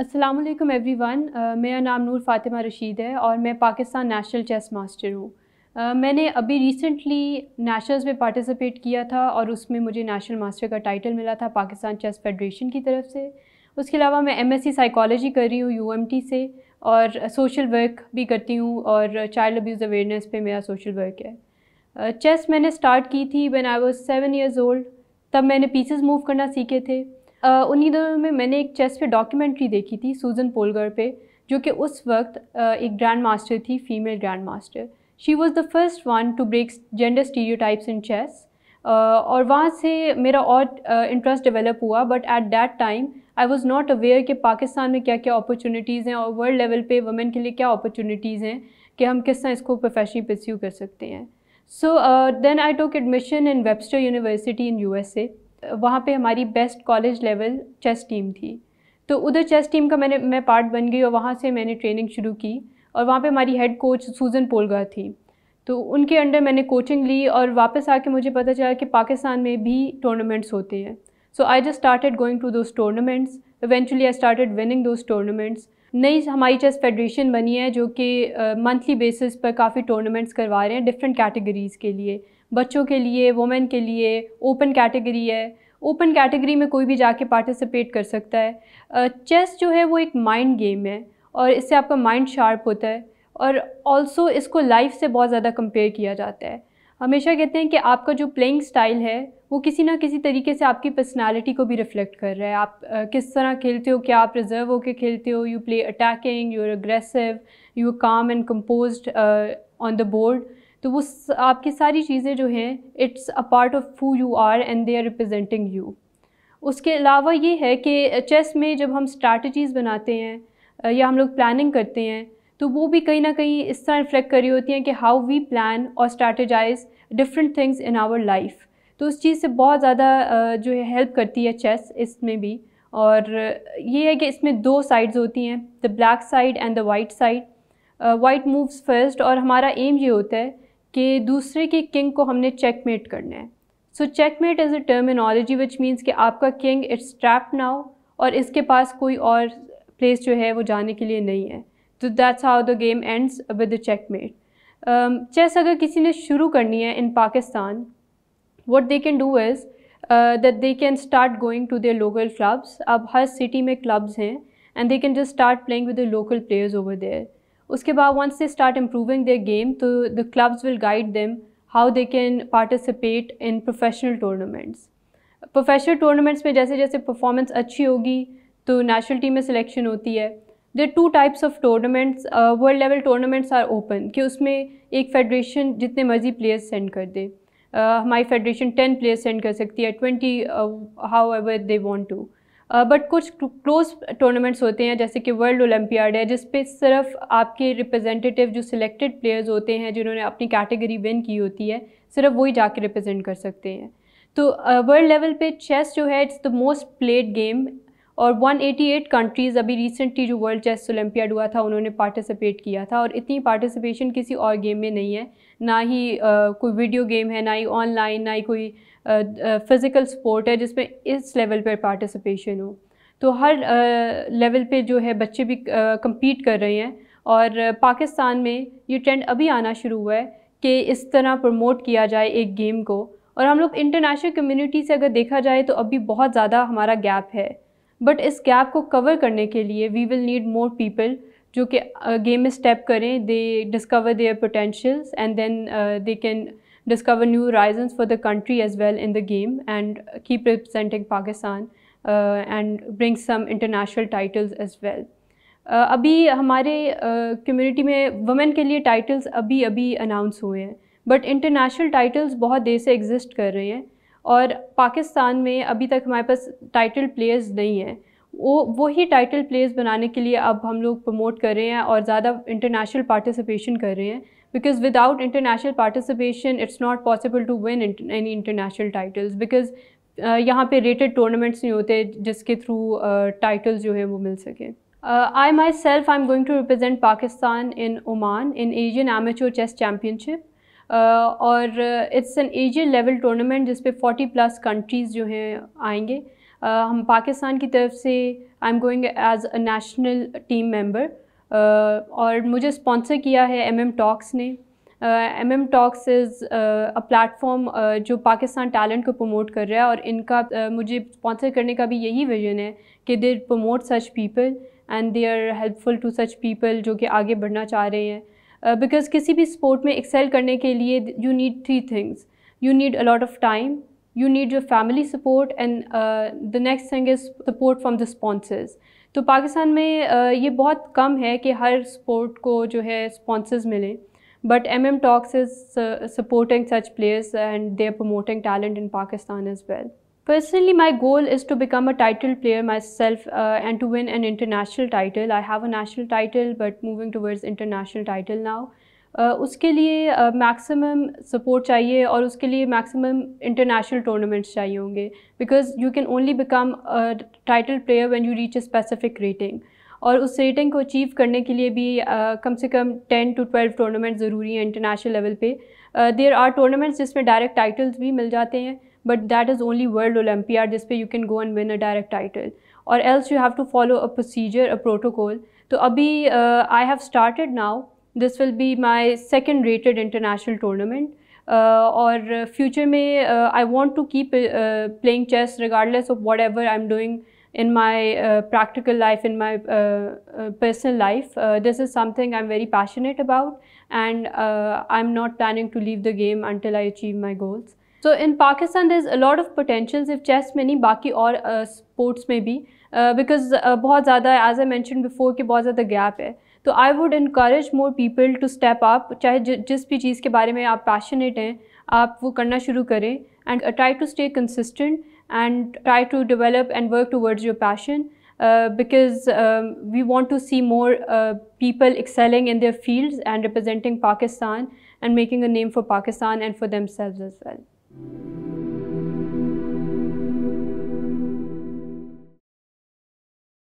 Aslam every one मेरा नाम नूर फातिमा रशीद है और मैं पाकिस्तान नेशनल चेस मास्टर हूँ uh, मैंने अभी रिसेंटली नेशनल्स में पार्टिसिपेट किया था और उसमें मुझे नेशनल मास्टर का टाइटल मिला था पाकिस्तान चेस फेडरेशन की तरफ से उसके अलावा मैं एम एस सी साइकोलॉजी कर रही हूँ यूएमटी से और सोशल वर्क भी करती हूँ और चाइल्ड अब्यूज़ अवेयरनेस पे मेरा सोशल वर्क है चेस uh, मैंने स्टार्ट की थी one I was seven years old तब मैंने पीसेस मूव करना सीखे थे उन्हीं दिनों में मैंने एक चेस पे डॉक्यूमेंट्री देखी थी सूजन पोलगर पे जो कि उस वक्त एक ग्रैंड मास्टर थी female grandmaster she was the first one to break gender stereo in chess और वहाँ से मेरा और इंटरेस्ट डेवलप हुआ but at that time I was not aware कि पाकिस्तान में क्या क्या अपॉर्चुनिटीज़ हैं और वर्ल्ड लेवल पे वमेन के लिए क्या अपॉर्चुनिटीज़ हैं कि हम किस तरह इसको प्रोफेशनली परस्यू कर सकते हैं so then I took admission in Webster university in U S A वहाँ पर हमारी best college level chess team थी तो उधर चेस टीम का मैंने मैं पार्ट बन गई और वहाँ से मैंने ट्रेनिंग शुरू की और वहाँ पर हमारी हेड कोच सूजन पोलगा थी तो उनके अंडर मैंने कोचिंग ली और वापस आके मुझे पता चला कि पाकिस्तान में भी टूर्नामेंट्स होते हैं so I just started going to those tournaments eventually I started winning those tournaments नई हमारी चेस फेडरेशन बनी है जो कि मंथली बेसिस पर काफ़ी टूर्नामेंट्स करवा रहे हैं डिफरेंट कैटेगरीज़ के लिए बच्चों के लिए वुमेन के लिए ओपन कैटेगरी है ओपन कैटेगरी में कोई भी जाके पार्टिसिपेट कर सकता है चेस जो है वो एक माइंड गेम है और इससे आपका माइंड शार्प होता है और ऑल्सो इसको लाइफ से बहुत ज़्यादा कंपेयर किया जाता है हमेशा कहते हैं कि आपका जो प्लेइंग स्टाइल है वो किसी ना किसी तरीके से आपकी पर्सनालिटी को भी रिफ्लेक्ट कर रहा है आप आ, किस तरह खेलते हो क्या आप रिजर्व होकर खेलते हो you play attacking you are aggressive you are calm and compose on the board तो वो आपकी सारी चीज़ें जो हैं it's a part of who you are and they are representing you उसके अलावा ये है कि चेस में जब हम स्ट्रैटीज़ बनाते हैं या हम लोग प्लानिंग करते हैं तो वो भी कहीं ना कहीं इस तरह रिफ्लेक्ट करी होती हैं कि हाउ वी प्लान और strategize different things in our life तो उस चीज़ से बहुत ज़्यादा जो है हेल्प करती है चेस इसमें भी और ये है कि इसमें दो साइड्स होती हैं the black side and the white side white moves first और हमारा एम ये होता है कि दूसरे के किंग को हमने चेकमेट करना है so checkmate is a terminology which means कि आपका किंग इट्स ट्रैप नाउ और इसके पास कोई और प्लेस जो है वो जाने के लिए नहीं है तो that's how the game ends with the checkmate chess अगर किसी ने शुरू करनी है इन Pakistan what they can do is that they can start going to their local clubs अब हर city में clubs हैं and they can just start playing with the local players over there उसके बाद once they start improving their game तो the clubs will guide them how they can participate in professional tournaments professional tournaments में जैसे जैसे performance अच्छी होगी तो national team में सिलेक्शन होती है there two types of tournaments world level tournaments are open कि उसमें एक फेडरेशन जितने मर्जी प्लेयर्स सेंड कर दे हमारी फेडरेशन टेन प्लेयर्स सेंड कर सकती है twenty however they want to but कुछ क्लोज टूर्नामेंट्स होते हैं जैसे कि वर्ल्ड ओलंपियाड है जिस पे सिर्फ आपके रिप्रेजेंटेटिव जो सिलेक्टेड प्लेयर्स होते हैं जिन्होंने अपनी कैटेगरी विन की होती है सिर्फ वही जाके रिप्रेजेंट कर सकते हैं तो वर्ल्ड uh, लेवल पे चेस जो है it's the most played game और 188 कंट्रीज़ अभी रिसेंटली जो वर्ल्ड चेस ओलंपियाड हुआ था उन्होंने पार्टिसिपेट किया था और इतनी पार्टिसिपेशन किसी और गेम में नहीं है ना ही आ, कोई वीडियो गेम है ना ही ऑनलाइन ना ही कोई फ़िज़िकल स्पोर्ट है जिसमें इस लेवल पर पार्टिसिपेशन हो तो हर लेवल पे जो है बच्चे भी कम्पीट कर रहे हैं और पाकिस्तान में ये ट्रेंड अभी आना शुरू हुआ है कि इस तरह प्रमोट किया जाए एक गेम को और हम लोग इंटरनेशनल कम्युनिटी से अगर देखा जाए तो अभी बहुत ज़्यादा हमारा गैप है बट इस गैप को कवर करने के लिए we will need more people जो कि गेम में स्टेप करें they discover their potentials and then they can discover new horizons for the country as well in the game and keep representing Pakistan and bring some international titles as well अभी हमारे community uh, में women के लिए titles अभी अभी announce हुए हैं but international titles बहुत देर से एग्जिस्ट कर रहे हैं और पाकिस्तान में अभी तक हमारे पास टाइटल प्लेयर्स नहीं हैं वो वही टाइटल प्लेयर्स बनाने के लिए अब हम लोग प्रमोट कर रहे हैं और ज़्यादा इंटरनेशनल पार्टिसिपेशन कर रहे हैं because without international participation it's not possible to win any international titles because यहाँ पे रेटेड टूर्नामेंट्स नहीं होते जिसके थ्रू टाइटल्स uh, जो हैं वो मिल सके I myself I am going to represent Pakistan in Oman in Asian amateur chess championship और it's an Asian level tournament जिस पे 40 प्लस कंट्रीज़ जो हैं आएंगे हम पाकिस्तान की तरफ से I am going as a national team member और मुझे स्पॉन्सर किया है एम एम टॉक्स ने M M Talks is a platform जो पाकिस्तान टैलेंट को प्रमोट कर रहा है और इनका uh, मुझे स्पॉन्सर करने का भी यही विजन है कि they promote such people and they are helpful to such people जो कि आगे बढ़ना चाह रहे हैं बिकॉज uh, किसी भी स्पोर्ट में एक्सेल करने के लिए you need three things you need a lot of time you need your family support and the next thing is support from the sponsors तो पाकिस्तान में uh, ये बहुत कम है कि हर स्पोर्ट को जो है स्पॉन्सर्स मिलें M M talks is uh, supporting such players and they're promoting talent in Pakistan is well Personally, my goal is to become a title player myself uh, and to win an international title. I have a national title, but moving towards international title now. Uh, उसके लिए maximum uh, support चाहिए और उसके लिए maximum international tournaments चाहिए होंगे because you can only become title player when you reach a specific rating और उस रेटिंग को अचीव करने के लिए भी uh, कम से कम टेन टू ट्वेल्व टूर्नामेंट ज़रूरी हैं इंटरनेशनल लेवल पे देर आर टूर्नामेंट्स जिसमें डायरेक्ट टाइटल्स भी मिल जाते हैं but that is only World Olympiad जिस पे you can go and win a direct title or else you have to follow a procedure a protocol तो अभी uh, I have started now this will be my second rated international tournament uh, और future में uh, I want to keep playing chess regardless of whatever I am in my uh, practical life, in my uh, uh, personal life. Uh, this is something I'm very passionate about, and I'm not planning to leave the game until I achieve my goals. So in Pakistan, there's a lot of potentials if chess many, baki or uh, sports maybe uh, because बहुत uh, ज़्यादा as I mentioned before कि बहुत ज़्यादा gap है तो encourage more people to step up, step up चाहे जिस भी चीज़ के बारे में आप पैशनेट हैं आप वो करना शुरू करें and try to stay consistent and try to develop and work towards your passion because um, we want to see more uh, people excelling in their fields and representing Pakistan and making a name for Pakistan and for themselves as well thank you